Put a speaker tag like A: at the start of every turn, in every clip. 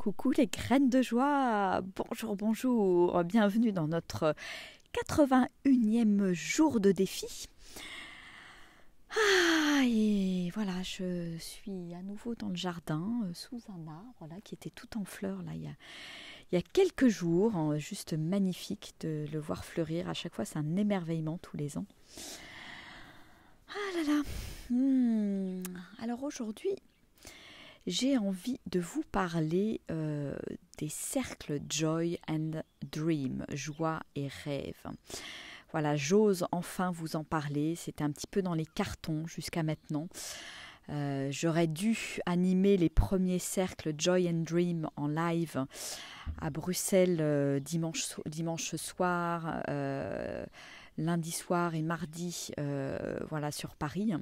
A: Coucou les graines de joie, bonjour, bonjour, bienvenue dans notre 81e jour de défi. Ah, et voilà, je suis à nouveau dans le jardin, euh, sous un arbre là, qui était tout en fleurs là, il y a, quelques jours, juste magnifique de le voir fleurir. À chaque fois, c'est un émerveillement tous les ans. Ah là là. Hmm. Alors aujourd'hui, j'ai envie de vous parler euh, des cercles Joy and Dream, joie et rêve. Voilà, j'ose enfin vous en parler, c'était un petit peu dans les cartons jusqu'à maintenant. Euh, j'aurais dû animer les premiers cercles Joy and Dream en live à Bruxelles euh, dimanche, dimanche soir lundi soir et mardi euh, voilà, sur Paris.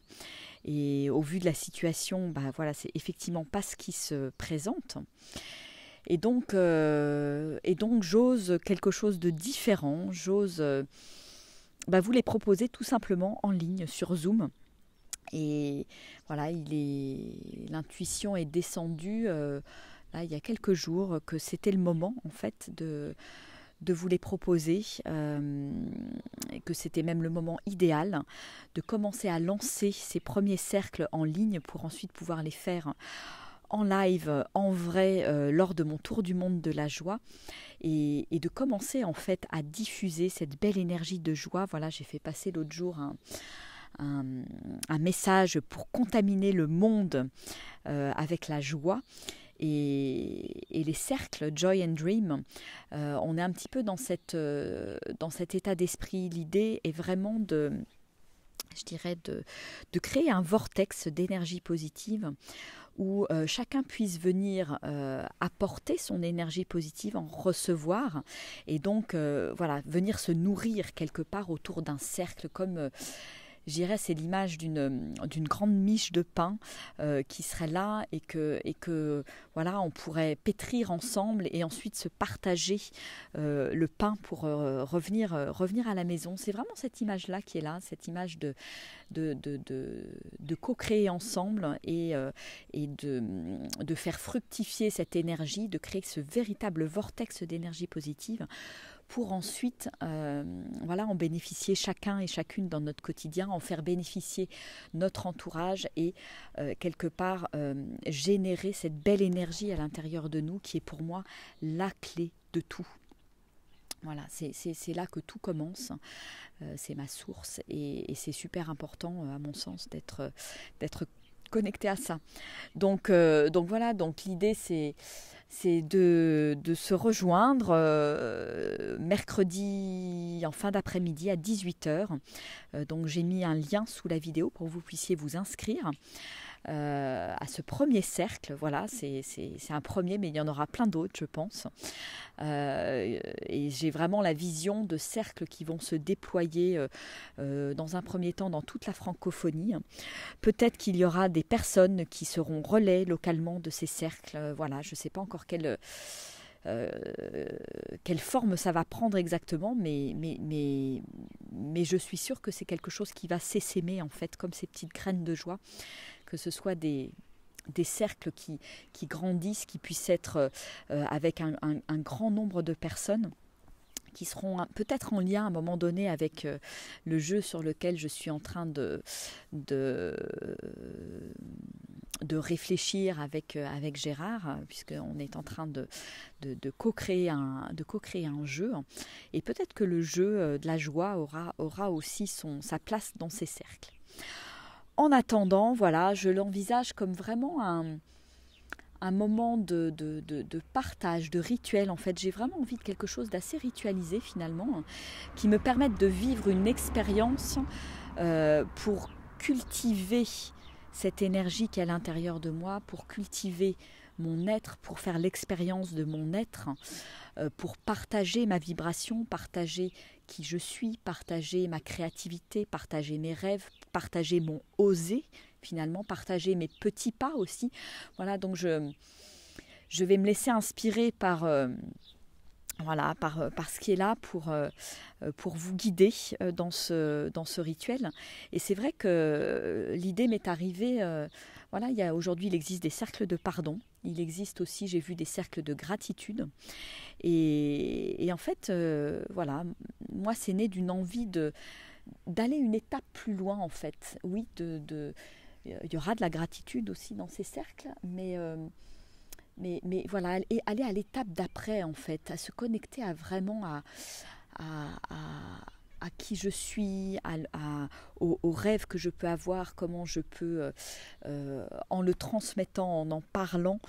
A: Et au vu de la situation, bah, voilà, c'est effectivement pas ce qui se présente. Et donc, euh, et donc j'ose quelque chose de différent, j'ose euh, bah, vous les proposer tout simplement en ligne sur Zoom. Et voilà, il est l'intuition est descendue là il y a quelques jours que c'était le moment en fait de de vous les proposer, euh, que c'était même le moment idéal de commencer à lancer ces premiers cercles en ligne pour ensuite pouvoir les faire en live, en vrai, euh, lors de mon tour du monde de la joie, et, de commencer en fait à diffuser cette belle énergie de joie. Voilà, j'ai fait passer l'autre jour un, message pour contaminer le monde euh, avec la joie et, les cercles Joy and Dream. Euh, on est un petit peu dans, cette, euh, dans cet état d'esprit. L'idée est vraiment de je dirais, de, de créer un vortex d'énergie positive où euh, chacun puisse venir apporter son énergie positive, en recevoir, et donc voilà, venir se nourrir quelque part autour d'un cercle comme je c'est l'image d'une grande miche de pain euh, qui serait là et que, et que voilà, on pourrait pétrir ensemble et ensuite se partager euh, le pain pour euh, revenir, revenir à la maison. C'est vraiment cette image-là qui est là, cette image de, de, co-créer ensemble et, et de, de faire fructifier cette énergie, de créer ce véritable vortex d'énergie positive pour ensuite euh, voilà, en bénéficier chacun et chacune dans notre quotidien, en faire bénéficier notre entourage et euh, quelque part euh, générer cette belle énergie à l'intérieur de nous qui est pour moi la clé de tout. Voilà, c'est là que tout commence. c'est ma source et, c'est super important, à mon sens, d'être connecté à ça. Donc, euh, donc voilà, donc l'idée c'est c'est de, se rejoindre euh, mercredi en fin d'après-midi à 18h. Euh, donc j'ai mis un lien sous la vidéo pour que vous puissiez vous inscrire. Euh, à ce premier cercle. Voilà, c'est un premier, mais il y en aura plein d'autres, je pense. Euh, et j'ai vraiment la vision de cercles qui vont se déployer euh, dans un premier temps dans toute la francophonie. Peut-être qu'il y aura des personnes qui seront relais localement de ces cercles. Voilà, je ne sais pas encore quelle. quelle forme ça va prendre exactement, mais, je suis sûre que c'est quelque chose qui va s'essaimer en fait, comme ces petites graines de joie que ce soit des, des cercles qui, qui, grandissent, qui puissent être euh, avec un, grand nombre de personnes qui seront peut-être en lien à un moment donné avec euh, le jeu sur lequel je suis en train de, de, de réfléchir avec, euh, avec Gérard, puisqu'on est en train de, de, co-créer un, jeu. Et peut-être que le jeu de la joie aura, aura aussi sa place dans ces cercles en attendant, voilà, je l'envisage comme vraiment un, un moment de, de, partage, de rituel. En fait, j'ai vraiment envie de quelque chose d'assez ritualisé finalement, hein, qui me permette de vivre une expérience euh, pour cultiver cette énergie qui est à l'intérieur de moi, pour cultiver mon être, pour faire l'expérience de mon être, euh, pour partager ma vibration, partager qui je suis, partager ma créativité, partager mes rêves, partager mon oser, finalement, partager mes petits pas aussi. Voilà, donc je, je vais me laisser inspirer par... Euh, voilà, par, euh, par, ce qui est là pour, pour vous guider dans ce, dans ce rituel. Et c'est vrai que l'idée m'est arrivée voilà, il y a aujourd'hui, il existe des cercles de pardon. Il existe aussi, j'ai vu, des cercles de gratitude. Et, en fait, euh, voilà, moi, c'est né d'une envie de d'aller une étape plus loin, en fait. Oui, de, euh, il y aura de la gratitude aussi dans ces cercles, mais euh, mais, mais, voilà, et aller à l'étape d'après en fait, à se connecter à vraiment à, à à qui je suis, aux, rêves que je peux avoir, comment je peux, euh, euh, en le transmettant, en en parlant,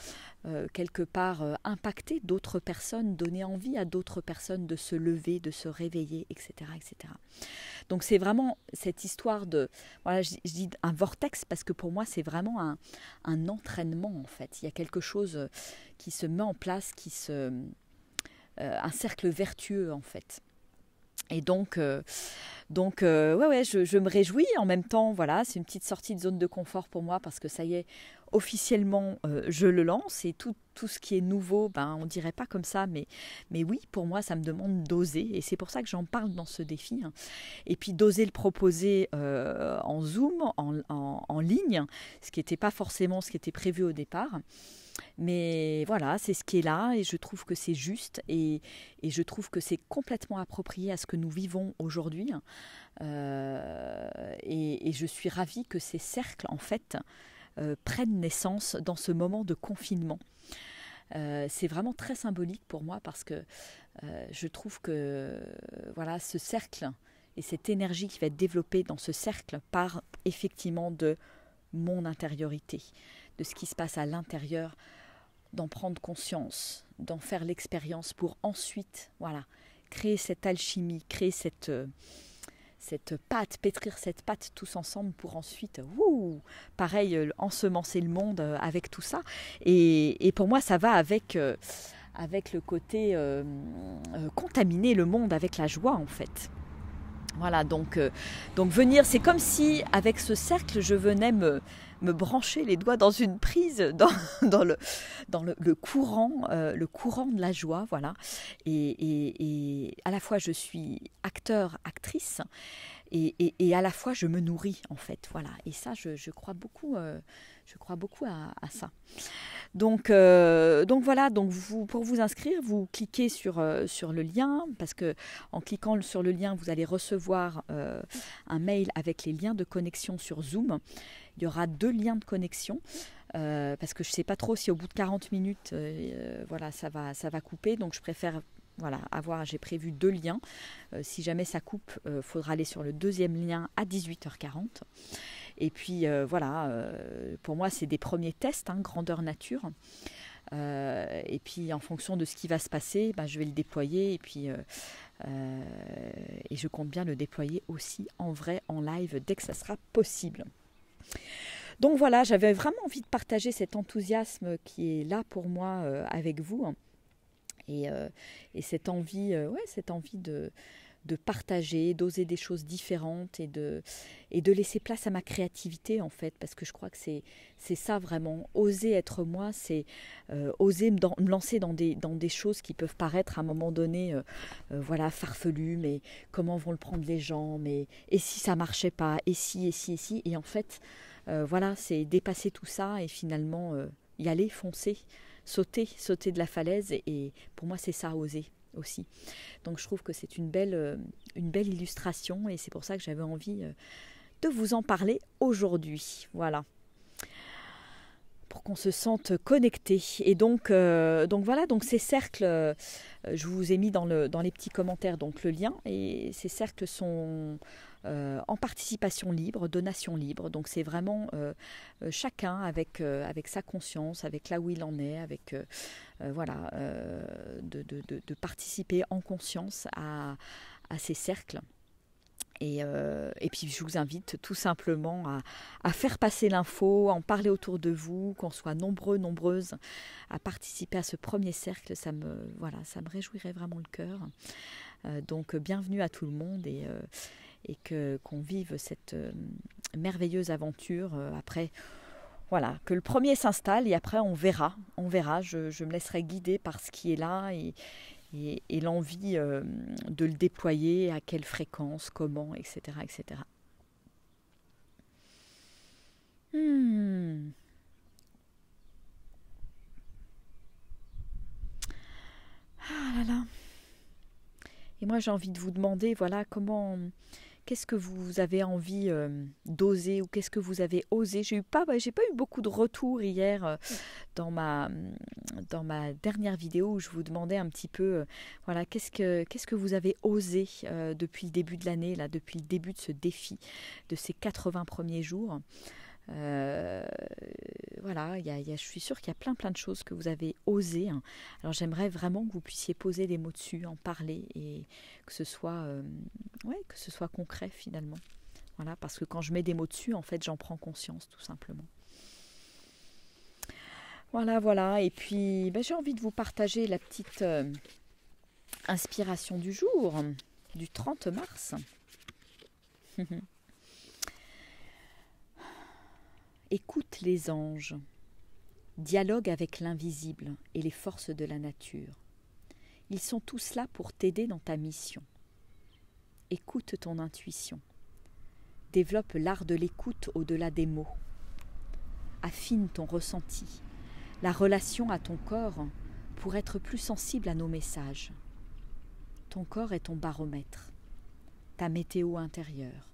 A: euh, quelque part impacter d'autres personnes, donner envie à d'autres personnes de se lever, de se réveiller, etc. etc. Donc c'est vraiment cette histoire de, voilà, je, dis un vortex parce que pour moi c'est vraiment un, un entraînement en fait. Il y a quelque chose qui se met en place, qui se, un cercle vertueux en fait. Et donc, euh, donc euh, ouais, ouais, je, je, me réjouis. En même temps, voilà, c'est une petite sortie de zone de confort pour moi parce que ça y est, officiellement, euh, je le lance et tout, tout ce qui est nouveau, ben, on dirait pas comme ça, mais, mais oui, pour moi, ça me demande d'oser. Et c'est pour ça que j'en parle dans ce défi. Hein. Et puis d'oser le proposer euh, en Zoom, en, en, ligne, ce qui n'était pas forcément ce qui était prévu au départ. Mais voilà, c'est ce qui est là et je trouve que c'est juste et, et je trouve que c'est complètement approprié à ce que nous vivons aujourd'hui. Hein. Euh, et, et, je suis ravie que ces cercles, en fait, euh, prennent naissance dans ce moment de confinement. Euh, c'est vraiment très symbolique pour moi parce que euh, je trouve que voilà ce cercle et cette énergie qui va être développée dans ce cercle part effectivement de mon intériorité, de ce qui se passe à l'intérieur, d'en prendre conscience, d'en faire l'expérience pour ensuite voilà créer cette alchimie, créer cette cette pâte, pétrir cette pâte tous ensemble pour ensuite, ouh, pareil, euh, ensemencer le monde euh, avec tout ça. Et, pour moi, ça va avec, euh, avec le côté contaminer le monde avec la joie, en fait. Voilà, donc, euh, donc venir, c'est comme si avec ce cercle, je venais me, me brancher les doigts dans une prise, dans, dans le, dans le, courant, euh, le courant de la joie, voilà. Et, à la fois, je suis acteur, actrice, et, à la fois, je me nourris, en fait, voilà. Et ça, je, crois beaucoup. Euh, je crois beaucoup à, ça. Donc, euh, donc voilà, donc pour vous inscrire, vous cliquez sur, euh, sur le lien, parce que en cliquant sur le lien, vous allez recevoir euh, un mail avec les liens de connexion sur Zoom. Il y aura deux liens de connexion. parce que je ne sais pas trop si au bout de 40 minutes, voilà, ça va, ça va couper. Donc je préfère voilà, avoir, j'ai prévu deux liens. si jamais ça coupe, il faudra aller sur le deuxième lien à 18h40. Et puis euh, voilà, euh, pour moi, c'est des premiers tests, hein, grandeur nature. Euh, et puis en fonction de ce qui va se passer, ben, je vais le déployer et puis et je compte bien le déployer aussi en vrai, en live, dès que ça sera possible. Donc voilà, j'avais vraiment envie de partager cet enthousiasme qui est là pour moi avec vous et, et, cette envie, ouais, cette envie de de partager, d'oser des choses différentes et de, et de laisser place à ma créativité en fait, parce que je crois que c'est, c'est ça vraiment, oser être moi, c'est euh, oser me, lancer dans des, dans des choses qui peuvent paraître à un moment donné, euh, euh, voilà, farfelues, mais comment vont le prendre les gens, mais et si ça marchait pas, et si, et si, et si, et en fait, voilà, c'est dépasser tout ça et finalement y aller, foncer, sauter, sauter de la falaise, et pour moi c'est ça, oser aussi. Donc je trouve que c'est une belle, euh, une belle illustration et c'est pour ça que j'avais envie euh, de vous en parler aujourd'hui. Voilà pour qu'on se sente connecté. Et donc, euh, donc voilà, donc ces cercles, euh, je vous ai mis dans, le, dans les petits commentaires donc le lien, et ces cercles sont euh, en participation libre, donation libre. Donc c'est vraiment chacun avec, avec sa conscience, avec là où il en est, avec voilà, de, participer en conscience à, à ces cercles. Euh, et, puis je vous invite tout simplement à, faire passer l'info, à en parler autour de vous, qu'on soit nombreux, nombreuses à participer à ce premier cercle. Ça me, voilà, ça me réjouirait vraiment le cœur. Euh, donc bienvenue à tout le monde et, euh, et que, qu'on vive cette merveilleuse aventure après. Voilà, que le premier s'installe et après on verra, on verra, je, je me laisserai guider par ce qui est là et, et, l'envie euh, de le déployer, à quelle fréquence, comment, etc. etc. Hmm. Ah là là. Et moi j'ai envie de vous demander, voilà, comment Qu'est-ce que vous avez envie euh, d'oser ou qu'est-ce que vous avez osé J'ai eu pas, bah, j'ai pas eu beaucoup de retours hier euh, dans ma mm, dans ma dernière vidéo où je vous demandais un petit peu, euh, voilà, qu'est-ce que qu'est-ce que vous avez osé depuis le début de l'année là, depuis le début de ce défi, de ces 80 premiers jours. Euh, voilà, a, je suis sûre qu'il y a plein plein de choses que vous avez osé. Hein. Alors j'aimerais vraiment que vous puissiez poser des mots dessus, en parler et que ce soit, euh, ouais, que ce soit concret finalement. Voilà, parce que quand je mets des mots dessus, en fait, j'en prends conscience tout simplement. Voilà, voilà. Et puis, ben, j'ai envie de vous partager la petite euh, inspiration du jour, du 30 mars. Écoute les anges. Dialogue avec l'invisible et les forces de la nature. Ils sont tous là pour t'aider dans ta mission. Écoute ton intuition. Développe l'art de l'écoute au-delà des mots. Affine ton ressenti, la relation à ton corps pour être plus sensible à nos messages. Ton corps est ton baromètre, ta météo intérieure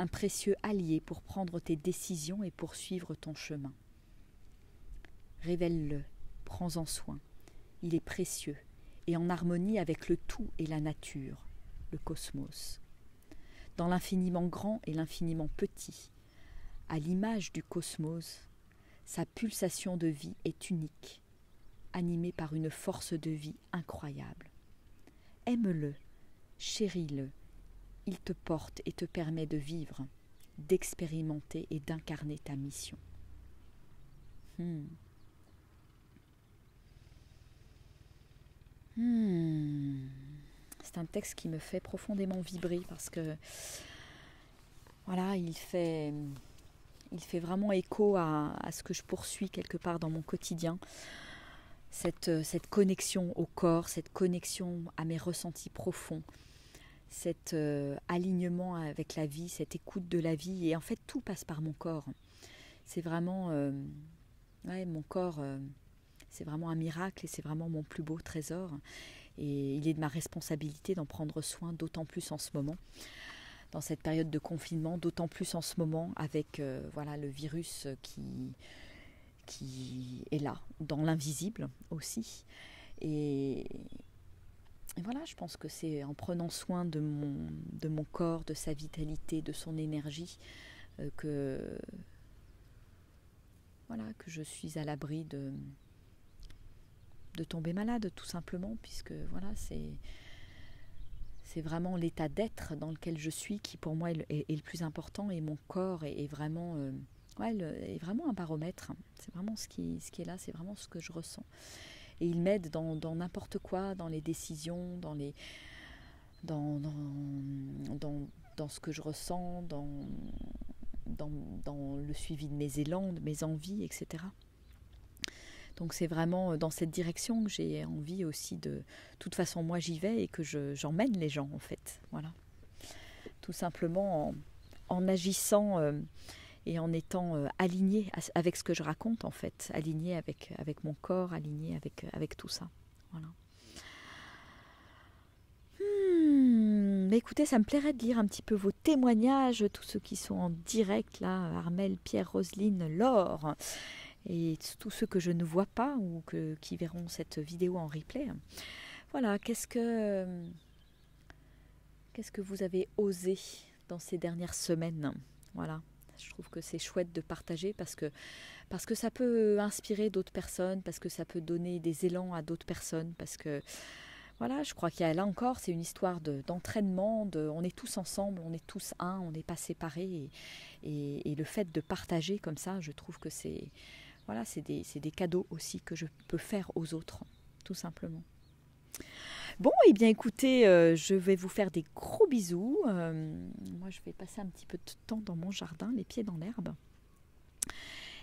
A: un précieux allié pour prendre tes décisions et poursuivre ton chemin. Révèle-le, prends-en soin. Il est précieux et en harmonie avec le tout et la nature, le cosmos. Dans l'infiniment grand et l'infiniment petit, à l'image du cosmos, sa pulsation de vie est unique, animée par une force de vie incroyable. Aime-le, chéris-le, il te porte et te permet de vivre, d'expérimenter et d'incarner ta mission. Hmm. Hmm. C'est un texte qui me fait profondément vibrer parce que voilà, il fait, il fait vraiment écho à, ce que je poursuis quelque part dans mon quotidien. cette euh, connexion au corps, cette connexion à mes ressentis profonds, cet euh, alignement avec la vie, cette écoute de la vie. Et en fait, tout passe par mon corps. C'est vraiment, euh, ouais, mon corps, euh, c'est vraiment un miracle et c'est vraiment mon plus beau trésor. Et il est de ma responsabilité d'en prendre soin, d'autant plus en ce moment, dans cette période de confinement, d'autant plus en ce moment avec voilà le virus qui qui est là, dans l'invisible aussi. Et, et voilà, je pense que c'est en prenant soin de mon, de mon corps, de sa vitalité, de son énergie, euh, que, voilà, que je suis à l'abri de, de tomber malade, tout simplement, puisque voilà, c'est. C'est vraiment l'état d'être dans lequel je suis qui pour moi est le, plus important et mon corps est, vraiment euh, est vraiment un baromètre. C'est vraiment ce qui, ce qui est là, c'est vraiment ce que je ressens et il m'aide dans, n'importe quoi, dans les décisions, dans les dans, dans, dans, ce que je ressens, dans, dans, dans, le suivi de mes élans, de mes envies, etc. Donc c'est vraiment euh, dans cette direction que j'ai envie aussi de... De toute façon, moi j'y vais et que j'emmène les gens en fait. Voilà. Tout simplement en, en agissant euh, et en étant euh, aligné avec ce que je raconte en fait, aligné avec, avec mon corps, aligné avec, euh, avec tout ça. Voilà. Hmm, écoutez, ça me plairait de lire un petit peu vos témoignages, tous ceux qui sont en direct là, Armel, Pierre, Roseline, Laure, et tous ceux que je ne vois pas ou que, qui verront cette vidéo en replay. Voilà, qu'est-ce que qu'est-ce que vous avez osé dans ces dernières semaines Voilà. Je trouve que c'est chouette de partager parce que, parce que ça peut inspirer d'autres personnes, parce que ça peut donner des élans à d'autres personnes, parce que voilà, je crois qu'il y a là encore, c'est une histoire d'entraînement, de, on est tous ensemble, on est tous un, on n'est pas séparés. Et, le fait de partager comme ça, je trouve que c'est voilà, des, des cadeaux aussi que je peux faire aux autres, tout simplement. Bon, et eh bien écoutez, euh, je vais vous faire des gros bisous. Euh, moi, je vais passer un petit peu de temps dans mon jardin, les pieds dans l'herbe.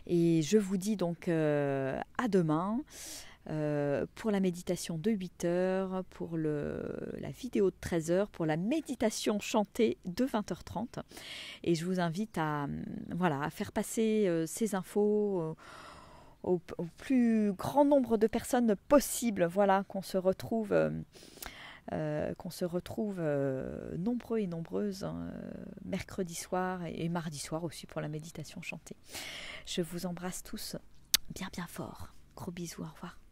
A: Et je vous dis donc euh, à demain pour la méditation de 8h, pour le, la vidéo de 13h, pour la méditation chantée de 20h30. Et je vous invite à, voilà, à faire passer ces infos au, plus grand nombre de personnes possible. Voilà, qu'on se retrouve, euh, euh, qu'on se retrouve euh, nombreux et nombreuses hein, mercredi soir et, et, mardi soir aussi pour la méditation chantée. Je vous embrasse tous bien bien fort. Gros bisous, au revoir.